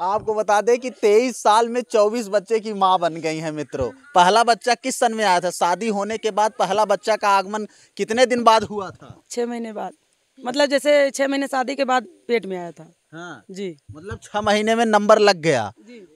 आपको बता दें कि 23 साल में 24 बच्चे की मां बन गई हैं मित्रों पहला बच्चा किस सन में आया था शादी होने के बाद पहला बच्चा का आगमन कितने दिन बाद हुआ था छह महीने बाद मतलब जैसे छह महीने शादी के बाद पेट में आया था हाँ जी मतलब छह महीने में नंबर लग गया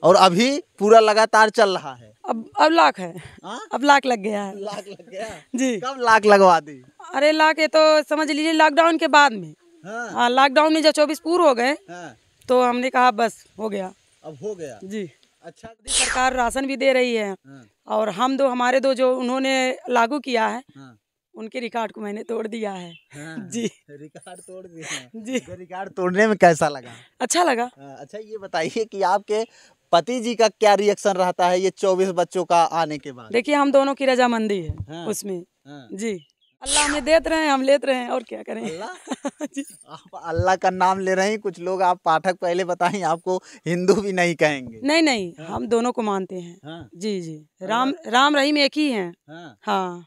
और अभी पूरा लगातार चल रहा है अब अब लाख है आ? हाँ? अब लाख लग गया है लाख लग गया जी कब लाख लगवा दी अरे लाख ये तो समझ लीजिए लॉकडाउन के बाद में हाँ, हाँ लॉकडाउन में जब चौबीस पूर हो गए हाँ। तो हमने कहा बस हो गया अब हो गया जी अच्छा सरकार राशन भी दे रही है हाँ। और हम दो हमारे दो जो उन्होंने लागू किया है हाँ। उनके रिकॉर्ड को मैंने तोड़ दिया है हाँ, जी रिकॉर्ड तोड़ दिया जी तो रिकॉर्ड तोड़ने में कैसा लगा अच्छा लगा आ, हाँ, अच्छा ये बताइए कि आपके पति जी का क्या रिएक्शन रहता है ये चौबीस बच्चों का आने के बाद देखिए हम दोनों की रजामंदी है हाँ, उसमें हाँ, जी अल्लाह हमें देते रहे हैं हम लेते रहे हैं और क्या करें अल्लाह आप अल्लाह का नाम ले रहे हैं कुछ लोग आप पाठक पहले बताएं आपको हिंदू भी नहीं कहेंगे नहीं नहीं हाँ? हम दोनों को मानते हैं हाँ? जी जी हाँ। राम राम रहीम एक ही है हाँ, हाँ।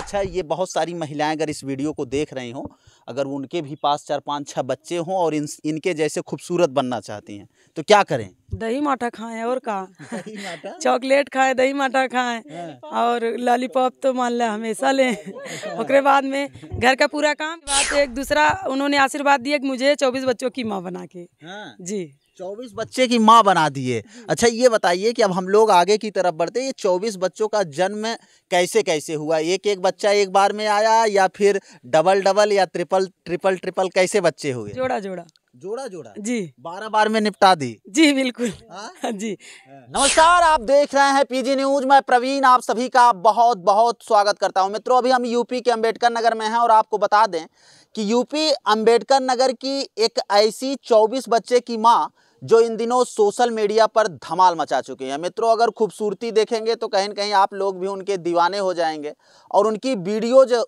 अच्छा ये बहुत सारी महिलाएं अगर इस वीडियो को देख रही हो अगर उनके भी पास चार पाँच छः बच्चे हों और इन इनके जैसे खूबसूरत बनना चाहती हैं तो क्या करें दही माठा खाएं और कहा चॉकलेट खाएं दही माठा खाएं हाँ। और लॉलीपॉप तो मान लें हमेशा लें ओकरे बाद में घर का पूरा काम बात एक दूसरा उन्होंने आशीर्वाद दिया मुझे चौबीस बच्चों की माँ बना के हाँ। जी चौबीस बच्चे की माँ बना दिए अच्छा ये बताइए कि अब हम लोग आगे की तरफ बढ़ते ये चौबीस बच्चों का जन्म कैसे कैसे हुआ एक एक बच्चा एक बार में आया या फिर डबल डबल या ट्रिपल ट्रिपल ट्रिपल कैसे बच्चे हुए जोड़ा जोड़ा जोड़ा जोड़ा जी बारह बार में निपटा दी जी बिल्कुल हाँ? हाँ, जी हाँ। नमस्कार आप देख रहे हैं पीजी न्यूज मैं प्रवीण आप सभी का बहुत बहुत स्वागत करता हूं मित्रों अभी हम यूपी के अंबेडकर नगर में हैं और आपको बता दें कि यूपी अंबेडकर नगर की एक ऐसी 24 बच्चे की माँ जो इन दिनों सोशल मीडिया पर धमाल मचा चुके हैं मित्रों अगर खूबसूरती देखेंगे तो कहीं ना कहीं आप लोग भी उनके दीवाने हो जाएंगे और उनकी वीडियो जो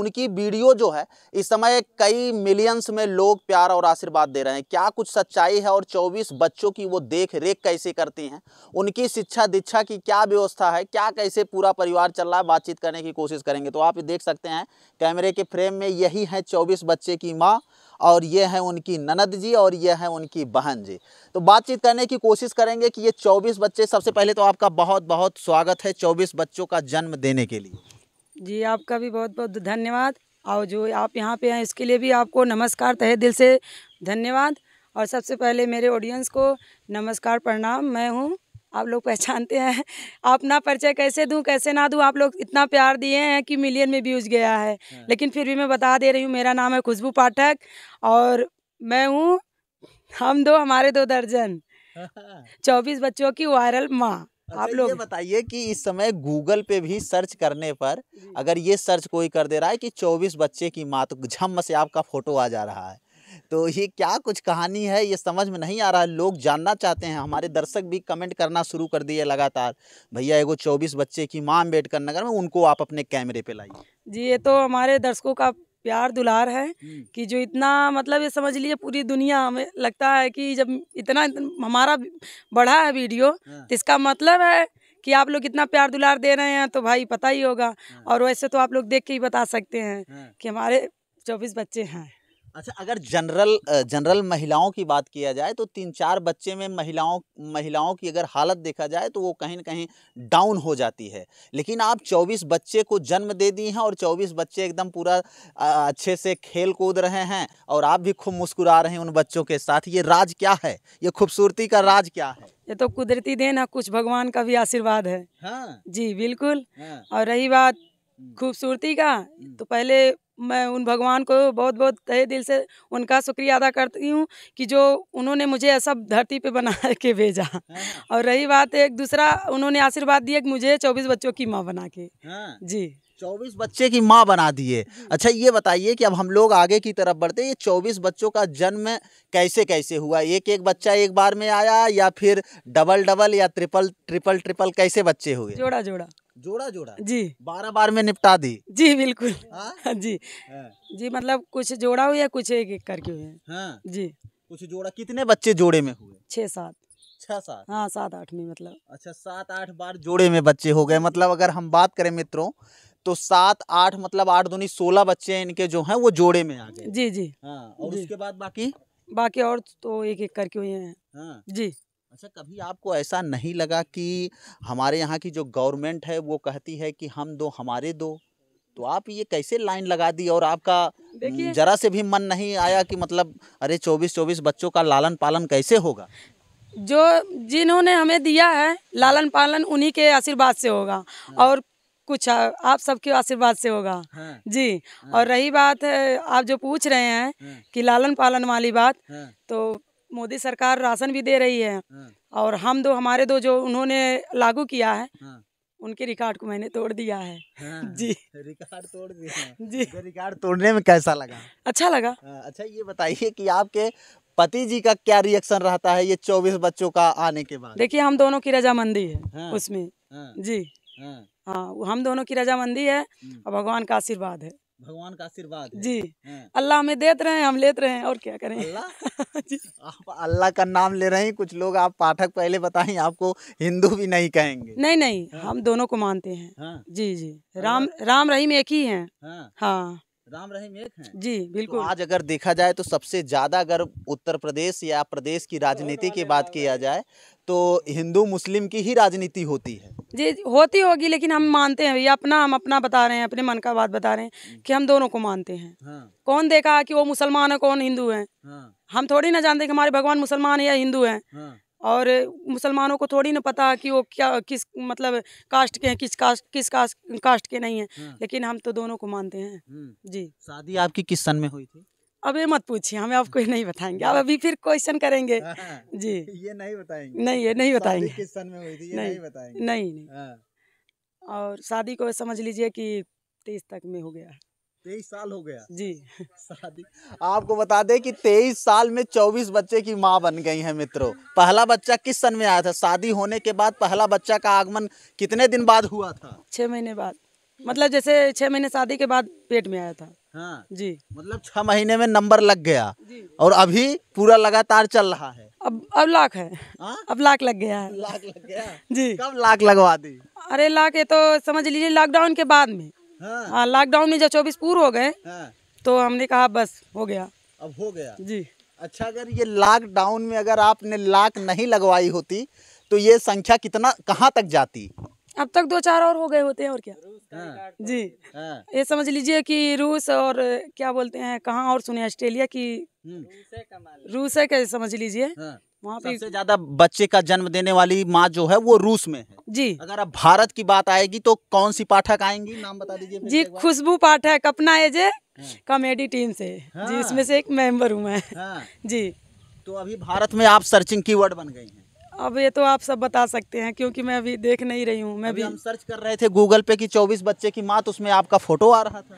उनकी वीडियो जो है इस समय कई मिलियंस में लोग प्यार और आशीर्वाद दे रहे हैं क्या कुछ सच्चाई है और चौबीस बच्चों की वो देख रेख कैसे करती हैं उनकी शिक्षा दीक्षा की क्या व्यवस्था है क्या कैसे पूरा परिवार चल रहा है बातचीत करने की कोशिश करेंगे तो आप देख सकते हैं कैमरे के फ्रेम में यही है चौबीस बच्चे की माँ और ये हैं उनकी ननद जी और ये हैं उनकी बहन जी तो बातचीत करने की कोशिश करेंगे कि ये चौबीस बच्चे सबसे पहले तो आपका बहुत बहुत स्वागत है चौबीस बच्चों का जन्म देने के लिए जी आपका भी बहुत बहुत धन्यवाद और जो आप यहाँ पे हैं इसके लिए भी आपको नमस्कार तहे दिल से धन्यवाद और सबसे पहले मेरे ऑडियंस को नमस्कार प्रणाम मैं हूँ आप लोग पहचानते हैं अपना परिचय कैसे दूं कैसे ना दूं आप लोग इतना प्यार दिए हैं कि मिलियन में व्यूज गया है हाँ। लेकिन फिर भी मैं बता दे रही हूँ मेरा नाम है खुशबू पाठक और मैं हूँ हम दो हमारे दो दर्जन चौबीस बच्चों की वायरल माँ अच्छा, आप लोग बताइए कि इस समय गूगल पे भी सर्च करने पर अगर ये सर्च कोई कर दे रहा है कि 24 बच्चे की माँ तो झम से आपका फोटो आ जा रहा है तो ये क्या कुछ कहानी है ये समझ में नहीं आ रहा है लोग जानना चाहते हैं हमारे दर्शक भी कमेंट करना शुरू कर दिए लगातार भैया एगो चौबीस बच्चे की माँ अम्बेडकर नगर में उनको आप अपने कैमरे पे लाइए जी ये तो हमारे दर्शकों का प्यार दुलार है हम्म। कि जो इतना मतलब ये समझ लीजिए पूरी दुनिया हमें लगता है कि जब इतना हमारा बढ़ा है वीडियो हाँ। तो इसका मतलब है कि आप लोग इतना प्यार दुलार दे रहे हैं तो भाई पता ही होगा हाँ। और वैसे तो आप लोग देख के ही बता सकते हैं हाँ। कि हमारे चौबीस बच्चे हैं अच्छा अगर जनरल जनरल महिलाओं की बात किया जाए तो तीन चार बच्चे में महिलाओं महिलाओं की अगर हालत देखा जाए तो वो कहीं ना कहीं डाउन हो जाती है लेकिन आप 24 बच्चे को जन्म दे दी हैं और 24 बच्चे एकदम पूरा अच्छे से खेल कूद रहे हैं और आप भी खूब मुस्कुरा रहे हैं उन बच्चों के साथ ये राज क्या है ये खूबसूरती का राज क्या है ये तो कुदरती देन है कुछ भगवान का भी आशीर्वाद है हाँ। जी बिल्कुल हाँ। और रही बात हम्म। खूबसूरती का हम्म। तो पहले मैं उन भगवान को बहुत बहुत तहे दिल से उनका शुक्रिया अदा करती हूँ कि जो उन्होंने मुझे सब धरती पे बना के भेजा हाँ, हाँ। और रही बात एक दूसरा उन्होंने आशीर्वाद दिया कि मुझे चौबीस बच्चों की माँ बना के हाँ। जी चौबीस बच्चे की माँ बना दिए अच्छा ये बताइए कि अब हम लोग आगे की तरफ बढ़ते ये चौबीस बच्चों का जन्म कैसे कैसे हुआ एक एक बच्चा एक बार में आया या फिर डबल डबल या ट्रिपल ट्रिपल ट्रिपल कैसे बच्चे हुए जोड़ा जोड़ा जोड़ा जोड़ा जी बारह बार में निपटा दी जी बिल्कुल हाँ? हाँ जी है? हाँ। जी मतलब कुछ जोड़ा हुआ कुछ एक एक करके हुए हाँ? जी कुछ जोड़ा कितने बच्चे जोड़े में हुए छह सात छह सात हाँ सात आठ में मतलब अच्छा सात आठ बार जोड़े में बच्चे हो गए मतलब अगर हम बात करें मित्रों तो सात आठ मतलब आठ दो सोलह बच्चे इनके जो हैं वो जोड़े में आ गए जी जी हाँ और उसके बाद बाकी बाकी और तो एक एक करके हुए हैं हाँ। जी अच्छा कभी आपको ऐसा नहीं लगा कि हमारे यहाँ की जो गवर्नमेंट है वो कहती है कि हम दो हमारे दो तो आप ये कैसे लाइन लगा दी और आपका जरा से भी मन नहीं आया कि मतलब अरे चौबीस चौबीस बच्चों का लालन पालन कैसे होगा जो जिन्होंने हमें दिया है लालन पालन उन्हीं के आशीर्वाद से होगा हाँ। और कुछ आ, आप सबके आशीर्वाद से होगा हाँ, जी हाँ, और रही बात आप जो पूछ रहे हैं हाँ, कि लालन पालन वाली बात हाँ, तो मोदी सरकार राशन भी दे रही है हाँ। और हम दो हमारे दो जो उन्होंने लागू किया है हाँ। उनके रिकॉर्ड को मैंने तोड़ दिया है हाँ, जी रिकॉर्ड तोड़ दिया जी तो रिकॉर्ड तोड़ने में कैसा लगा अच्छा लगा आ, हाँ, अच्छा ये बताइए कि आपके पति जी का क्या रिएक्शन रहता है ये चौबीस बच्चों का आने के बाद देखिए हम दोनों की रजामंदी है हाँ, उसमें हाँ, जी हाँ हम दोनों की रजामंदी है हम्म। और भगवान का आशीर्वाद है भगवान का आशीर्वाद जी अल्लाह हमें देते रहे हम लेते रहे और क्या करें अल्लाह आप अल्लाह का नाम ले रहे हैं कुछ लोग आप पाठक पहले बताएं आपको हिंदू भी नहीं कहेंगे नहीं नहीं हाँ। हम दोनों को मानते हैं हाँ। जी जी हाँ। राम राम रहीम एक ही है हाँ, हाँ। राम रहीम एक हैं जी तो बिल्कुल तो आज अगर देखा जाए तो सबसे ज्यादा अगर उत्तर प्रदेश या प्रदेश की राजनीति की बात किया जाए तो हिंदू मुस्लिम की ही राजनीति होती है जी होती होगी लेकिन हम मानते हैं भैया अपना हम अपना बता रहे हैं अपने मन का बात बता रहे हैं हम्म। कि हम दोनों को मानते हैं हाँ। कौन देखा कि वो मुसलमान है कौन हिंदू है हाँ। हम थोड़ी ना जानते कि हमारे भगवान मुसलमान है या हिंदू है हाँ। और मुसलमानों को थोड़ी ना पता कि वो क्या किस मतलब कास्ट के हैं किस कास्ट किस कास्ट कास्ट के नहीं है हाँ। लेकिन हम तो दोनों को मानते हैं हम्म। जी शादी आपकी किस सन में हुई थी अब ये मत पूछिए हमें आपको ये नहीं बताएंगे आप अभी फिर क्वेश्चन करेंगे हाँ, हाँ। जी ये नहीं बताएंगे नहीं ये नहीं बताएंगे किस सन में हुई थी ये नहीं, नहीं बताएंगे नहीं नहीं हाँ। और शादी को समझ लीजिए कि तेईस तक में हो गया तेईस साल हो गया जी शादी आपको बता दें कि तेईस साल में चौबीस बच्चे की माँ बन गई हैं मित्रों पहला बच्चा किस सन में आया था शादी होने के बाद पहला बच्चा का आगमन कितने दिन बाद हुआ था छह महीने बाद मतलब जैसे छह महीने शादी के बाद पेट में आया था हाँ जी मतलब छह महीने में नंबर लग गया और अभी पूरा लगातार चल रहा है अब अब लाख है आ? हाँ? अब लाख लग गया है लाख लग गया जी कब लाख लगवा दी अरे लाख ये तो समझ लीजिए लॉकडाउन के बाद में हाँ, लॉकडाउन हाँ, में जब चौबीस पूर हो गए हाँ, तो हमने कहा बस हो गया अब हो गया जी अच्छा अगर ये लॉकडाउन में अगर आपने लाख नहीं लगवाई होती तो ये संख्या कितना कहाँ तक जाती अब तक दो चार और हो गए होते हैं और क्या हाँ, जी तो हाँ, ये समझ लीजिए कि रूस और क्या बोलते हैं कहाँ और सुने ऑस्ट्रेलिया की हम्म। रूस है क्या समझ लीजिए हाँ। वहाँ पे सबसे ज्यादा बच्चे का जन्म देने वाली माँ जो है वो रूस में है जी अगर अब भारत की बात आएगी तो कौन सी पाठक आएंगी नाम बता दीजिए जी खुशबू पाठक अपना एजे हाँ। कॉमेडी टीम से जी हाँ। इसमें से एक मेंबर हूँ मैं जी तो अभी भारत में आप सर्चिंग की बन गई हैं अब ये तो आप सब बता सकते हैं क्योंकि मैं अभी देख नहीं रही हूँ मैं भी हम सर्च कर रहे थे गूगल पे कि 24 बच्चे की मात तो उसमें आपका फोटो आ रहा था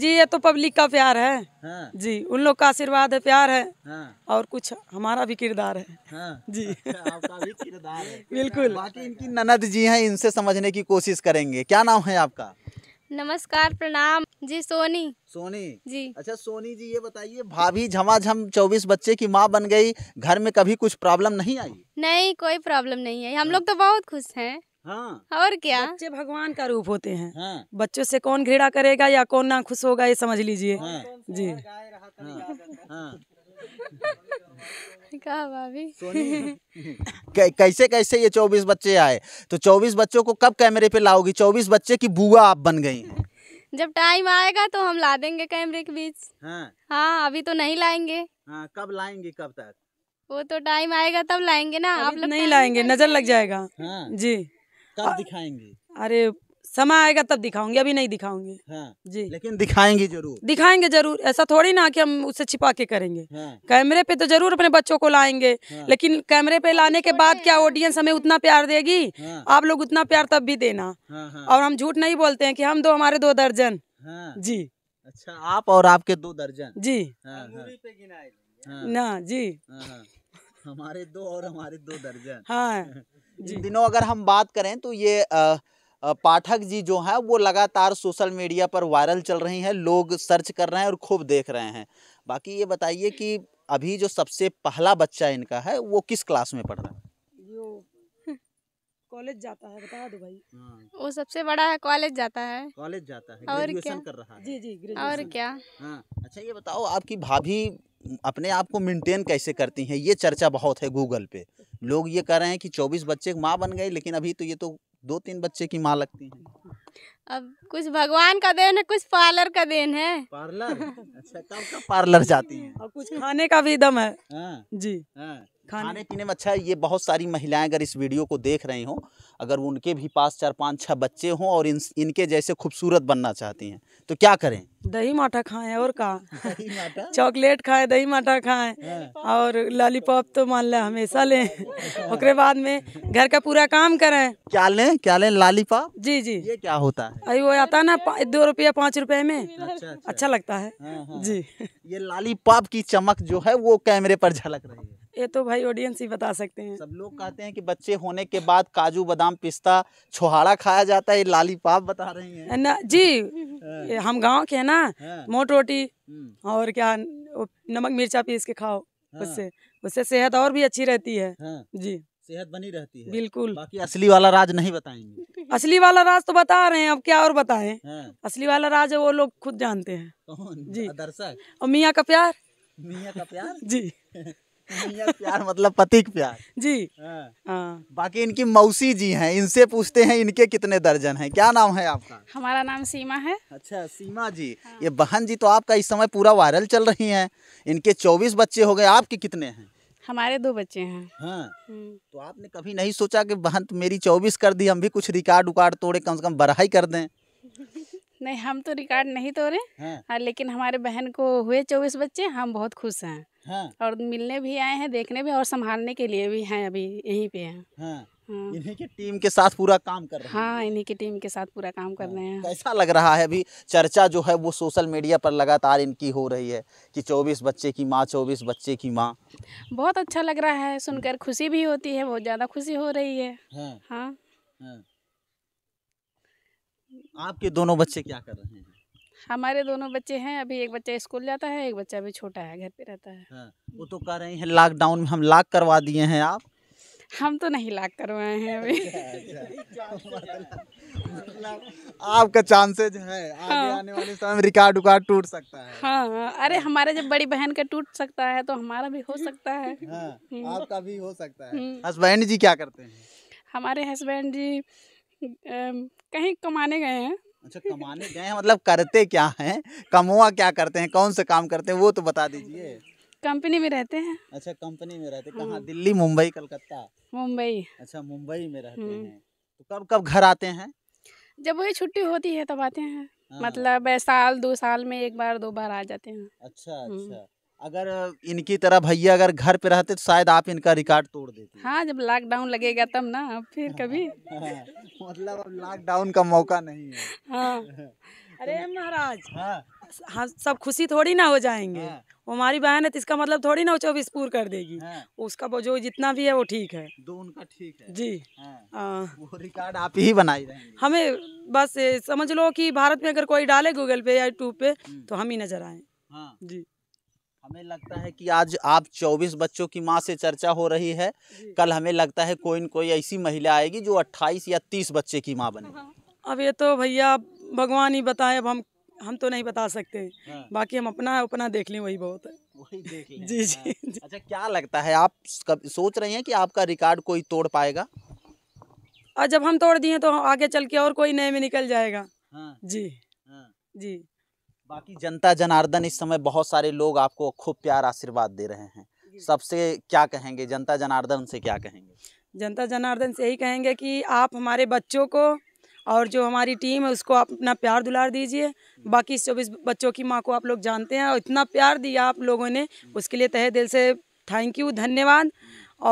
जी ये तो पब्लिक का प्यार है हाँ। जी उन लोग का आशीर्वाद है प्यार है हाँ। और कुछ हमारा भी किरदार है हाँ। जी अच्छा, आपका भी किरदार है बिल्कुल बाकी इनकी ननद जी हैं इनसे समझने की कोशिश करेंगे क्या नाम है आपका नमस्कार प्रणाम जी सोनी सोनी जी अच्छा सोनी जी ये बताइए भाभी झमाझम चौबीस बच्चे की माँ बन गई घर में कभी कुछ प्रॉब्लम नहीं आई नहीं कोई प्रॉब्लम नहीं है हम लोग तो बहुत खुश है हाँ और क्या बच्चे भगवान का रूप होते हैं हाँ। बच्चों से कौन घृणा करेगा या कौन ना खुश होगा ये समझ लीजिए हाँ। जी हाँ। हाँ। भाभी कैसे कैसे ये चौबीस बच्चे आए तो चौबीस बच्चों को कब कैमरे पे लाओगी चौबीस बच्चे की बुआ आप बन गई हैं जब टाइम आएगा तो हम ला देंगे कैमरे के बीच हाँ, हाँ अभी तो नहीं लाएंगे हाँ, कब लाएंगे कब तक वो तो टाइम आएगा तब लाएंगे ना आप लोग नहीं लाएंगे नजर लग जाएगा हाँ, जी कब दिखाएंगे अरे समय आएगा तब दिखाऊंगी अभी नहीं दिखाऊंगी हाँ, जी लेकिन दिखाएंगे जरूर दिखाएंगे जरूर ऐसा थोड़ी ना कि हम उसे छिपा के करेंगे हाँ, कैमरे पे तो जरूर अपने बच्चों को लाएंगे हाँ, लेकिन कैमरे पे लाने के बाद क्या ऑडियंस हाँ। हमें उतना प्यार देगी हाँ, आप लोग उतना प्यार तब भी देना हाँ, हाँ। और हम झूठ नहीं बोलते हैं कि हम दो हमारे दो दर्जन हाँ। जी अच्छा आप और आपके दो दर्जन जी ना जी हमारे दो और हमारे दो दर्जन हाँ जी दिनों अगर हम बात करें तो ये पाठक जी जो हैं वो लगातार सोशल मीडिया पर वायरल चल रही हैं लोग सर्च कर रहे हैं और खूब देख रहे हैं बाकी ये बताइए कि अभी जो सबसे पहला बच्चा इनका है वो किस क्लास में पढ़ रहा है हम्म, कॉलेज जाता है बता दो भाई हाँ। वो सबसे बड़ा है कॉलेज जाता है कॉलेज जाता है और क्या कर रहा है जी जी और क्या हाँ अच्छा ये बताओ आपकी भाभी अपने आप को मेंटेन कैसे करती हैं ये चर्चा बहुत है गूगल पे लोग ये कह रहे हैं कि 24 बच्चे माँ बन गए लेकिन अभी तो ये तो दो तीन बच्चे की माँ लगती है अब कुछ भगवान का देन है कुछ पार्लर का देन है पार्लर अच्छा कब कब पार्लर जाती है और कुछ खाने का भी दम है आ, हाँ। जी आ, हाँ। खाने पीने में अच्छा ये बहुत सारी महिलाएं अगर इस वीडियो को देख रही हों अगर उनके भी पास चार पाँच छह बच्चे हों और इन इनके जैसे खूबसूरत बनना चाहती हैं तो क्या करें दही माठा खाएं और कहा चॉकलेट खाएं दही माठा खाएं हाँ। और लॉलीपॉप तो मान लें हमेशा लें और बाद में घर का पूरा काम करें क्या लें क्या लें लॉलीपॉप जी जी ये क्या होता है अरे वो आता है ना दो रुपया पाँच रुपये में अच्छा, अच्छा, अच्छा लगता है हाँ, हाँ। जी ये लॉलीपॉप की चमक जो है वो कैमरे पर झलक रही है ये तो भाई ऑडियंस ही बता सकते हैं सब लोग कहते हैं कि बच्चे होने के बाद काजू बादाम पिस्ता छोहारा खाया जाता है ये पाप बता रहे हैं ना जी हाँ। हम गांव के हैं ना हाँ। मोट रोटी हम्म। और क्या नमक मिर्चा पीस के खाओ हाँ। उससे उससे सेहत और भी अच्छी रहती है जी सेहत बनी रहती है बिल्कुल बाकी असली वाला राज नहीं बताएंगे असली वाला राज तो बता रहे हैं अब क्या और बताए असली वाला राज है वो लोग खुद जानते हैं जी दर्शक और मियाँ का प्यार मियाँ का प्यार जी प्यार मतलब पति प्यार जी हाँ।, हाँ बाकी इनकी मौसी जी हैं इनसे पूछते हैं इनके कितने दर्जन हैं क्या नाम है आपका हमारा नाम सीमा है अच्छा सीमा जी हाँ। ये बहन जी तो आपका इस समय पूरा वायरल चल रही हैं इनके चौबीस बच्चे हो गए आपके कितने हैं हमारे दो बच्चे हैं हाँ। हम्म। तो आपने कभी नहीं सोचा कि बहन तो मेरी चौबीस कर दी हम भी कुछ रिकॉर्ड उकार्ड तोड़े कम से कम बढ़ाई कर दें नहीं हम तो रिकॉर्ड नहीं तोड़े हाँ। हाँ, लेकिन हमारे बहन को हुए चौबीस बच्चे हम बहुत खुश हैं हाँ। और मिलने भी आए हैं देखने भी और संभालने के लिए भी हैं अभी यहीं पे हैं हाँ। हाँ। इन्हीं की टीम के साथ पूरा काम कर रहे हैं हाँ इन्हीं की टीम के साथ पूरा काम कर हाँ। रहे हैं कैसा लग रहा है अभी चर्चा जो है वो सोशल मीडिया पर लगातार इनकी हो रही है कि 24 बच्चे की माँ 24 बच्चे की माँ बहुत अच्छा लग रहा है सुनकर खुशी भी होती है बहुत ज़्यादा खुशी हो रही है हाँ।, हाँ।, हाँ। आपके दोनों बच्चे क्या कर रहे हैं हमारे दोनों बच्चे हैं अभी एक बच्चा स्कूल जाता है एक बच्चा अभी छोटा है घर पे रहता है हाँ, वो तो कह रहे हैं लॉकडाउन में हम लॉक करवा दिए हैं आप हम तो नहीं लॉक करवाए हैं अभी अच्छा, अच्छा। मतलब आपका चांसेज है आगे हाँ। आने वाले समय रिकॉर्ड उकार्ड टूट सकता है हाँ, हाँ। अरे हाँ। हमारे जब बड़ी बहन का टूट सकता है तो हमारा भी हो सकता है हाँ, हम्म। आपका भी हो सकता है हम्म। हस्बैंड जी क्या करते हैं हमारे हस्बैंड जी कहीं कमाने गए हैं अच्छा कमाने गए हैं मतलब करते क्या हैं कमवा क्या करते हैं कौन से काम करते हैं वो तो बता दीजिए कंपनी में रहते हैं अच्छा कंपनी में रहते कहाँ हाँ। दिल्ली मुंबई कलकत्ता मुंबई अच्छा मुंबई में रहते हम्म। हैं तो कब कब घर आते हैं जब वही छुट्टी होती है तब आते हैं हाँ। मतलब साल दो साल में एक बार दो बार आ जाते हैं अच्छा हम्म। अच्छा अगर इनकी तरह भैया अगर घर पे रहते तो शायद आप इनका रिकॉर्ड तोड़ देते हाँ जब लॉकडाउन लगेगा तब ना फिर हाँ, कभी हाँ, मतलब अब लॉकडाउन का मौका नहीं है हाँ। अरे तो महाराज हाँ सब खुशी थोड़ी ना हो जाएंगे वो हमारी बहन है तो इसका मतलब थोड़ी ना वो चौबीस पूर कर देगी उसका वो जो जितना भी है वो ठीक है दो उनका ठीक है जी आ, वो रिकॉर्ड आप ही बनाई हमें बस समझ लो कि भारत में अगर कोई डाले गूगल पे या यूट्यूब पे हम्म। तो हम ही नजर आए हाँ। जी हमें लगता है कि आज आप 24 बच्चों की माँ से चर्चा हो रही है कल हमें लगता है कोई न कोई ऐसी महिला आएगी जो 28 या 30 बच्चे की माँ बने हाँ। अब ये तो भैया भगवान ही बताए अब हम हम तो नहीं बता सकते हाँ। बाकी हम अपना अपना देख लें वही बहुत है वही देख लें जी जी, हाँ। अच्छा क्या लगता है आप कब सोच रही हैं कि आपका रिकॉर्ड कोई तोड़ पाएगा और जब हम तोड़ दिए तो आगे चल के और कोई नए में निकल जाएगा हाँ। जी हाँ। जी बाकी जनता जनार्दन इस समय बहुत सारे लोग आपको खूब प्यार आशीर्वाद दे रहे हैं सबसे क्या कहेंगे जनता जनार्दन से क्या कहेंगे जनता जनार्दन से यही कहेंगे कि आप हमारे बच्चों को और जो हमारी टीम है उसको आप अपना प्यार दुलार दीजिए बाकी चौबीस बच्चों की माँ को आप लोग जानते हैं और इतना प्यार दिया आप लोगों ने उसके लिए तहे दिल से थैंक यू धन्यवाद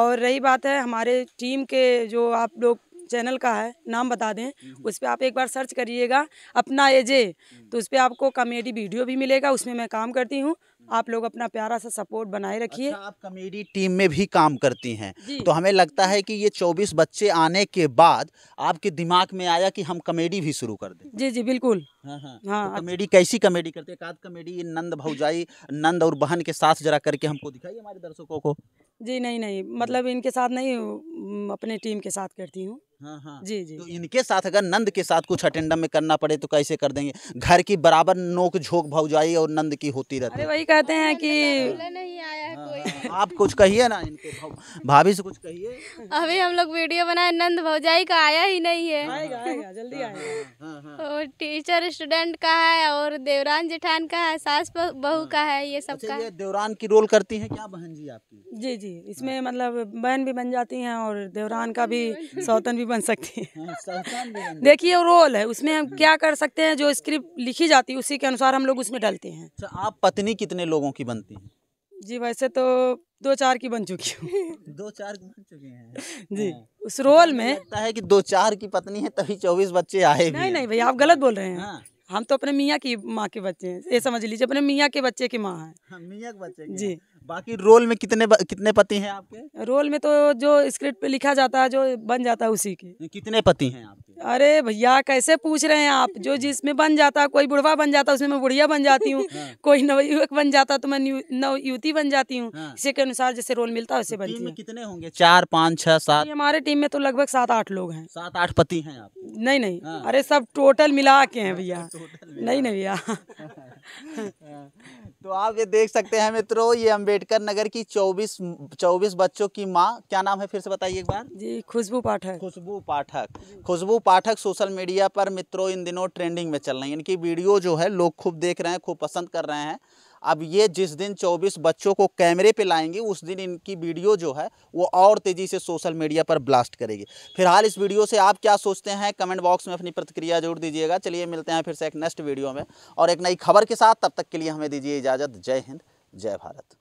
और रही बात है हमारे टीम के जो आप लोग चैनल का है नाम बता दें हम्म, हम्म। उस पर आप एक बार सर्च करिएगा अपना एजे हम्म। तो उस पर आपको कॉमेडी वीडियो भी मिलेगा उसमें मैं काम करती हूँ आप लोग अपना प्यारा सा सपोर्ट बनाए रखिए अच्छा, आप कॉमेडी टीम में भी काम करती हैं तो हमें लगता है कि ये 24 बच्चे आने के बाद आपके दिमाग में आया कि हम कॉमेडी भी शुरू कर दें जी जी बिल्कुल हाँ हाँ, हाँ तो कॉमेडी कैसी कॉमेडी करते हैं कॉमेडी नंद भाजाई नंद और बहन के साथ जरा करके हमको दिखाई हमारे दर्शकों को जी नहीं नहीं मतलब इनके साथ नहीं अपने टीम के साथ करती हूँ हाँ, हाँ। जी जी तो इनके साथ अगर नंद के साथ कुछ अटेंडम में करना पड़े तो कैसे कर देंगे घर की बराबर नोक झोंक भौजाई और नंद की होती रहती है वही कहते हैं कि हाँ, आप कुछ कहिए ना इनके भाभी से कुछ कहिए अभी हम लोग वीडियो बनाए नंद भौजाई का आया ही नहीं है आएगा, आएगा, जल्दी आएगा। और टीचर स्टूडेंट का है और देवरान जेठान का है सास बहू का है ये सब अच्छा, का देवरान की रोल करती है क्या बहन जी आपकी जी जी इसमें मतलब बहन भी बन जाती है और देवरान का भी सौतन भी बन सकती है हाँ, देखिए रोल है उसमें हम क्या कर सकते हैं जो स्क्रिप्ट लिखी जाती है उसी के अनुसार हम लोग उसमें डालते हैं अच्छा, आप पत्नी कितने लोगों की बनती हैं जी वैसे तो दो चार की बन चुकी हूँ दो चार की बन चुके हैं जी हाँ। उस रोल में लगता है कि दो चार की पत्नी है तभी चौबीस बच्चे आए नहीं नहीं भैया आप गलत बोल रहे हैं हाँ। हम तो अपने मियाँ की माँ के बच्चे हैं ये समझ लीजिए अपने मियाँ के बच्चे की माँ है हाँ, मियाँ के बच्चे जी बाकी रोल में कितने कितने पति हैं आपके रोल में तो जो स्क्रिप्ट पे लिखा जाता है जो बन जाता है उसी के कितने पति हैं आपके अरे भैया कैसे पूछ रहे हैं आप जो जिसमें बन जाता है कोई बुढ़वा बन जाता है उसमें मैं बुढ़िया बन जाती हूँ हाँ। कोई युवक बन जाता तो मैं युवती बन जाती हूँ हाँ। इसी के अनुसार जैसे रोल मिलता है उसे तो बनती है कितने होंगे चार पाँच छह सात हमारे टीम में तो लगभग सात आठ लोग हैं सात आठ पति हैं आप नहीं नहीं हाँ। अरे सब टोटल मिला के हैं भैया नहीं नहीं भैया तो आप ये देख सकते हैं मित्रों ये अंबेडकर नगर की 24 24 बच्चों की माँ क्या नाम है फिर से बताइए एक बार जी खुशबू पाठक खुशबू पाठक खुशबू पाठक सोशल मीडिया पर मित्रों इन दिनों ट्रेंडिंग में चल रही है इनकी वीडियो जो है लोग खूब देख रहे हैं खूब पसंद कर रहे हैं अब ये जिस दिन 24 बच्चों को कैमरे पे लाएंगे उस दिन इनकी वीडियो जो है वो और तेज़ी से सोशल मीडिया पर ब्लास्ट करेगी फिलहाल इस वीडियो से आप क्या सोचते हैं कमेंट बॉक्स में अपनी प्रतिक्रिया जरूर दीजिएगा चलिए मिलते हैं फिर से एक नेक्स्ट वीडियो में और एक नई खबर के साथ तब तक के लिए हमें दीजिए इजाज़त जय हिंद जय भारत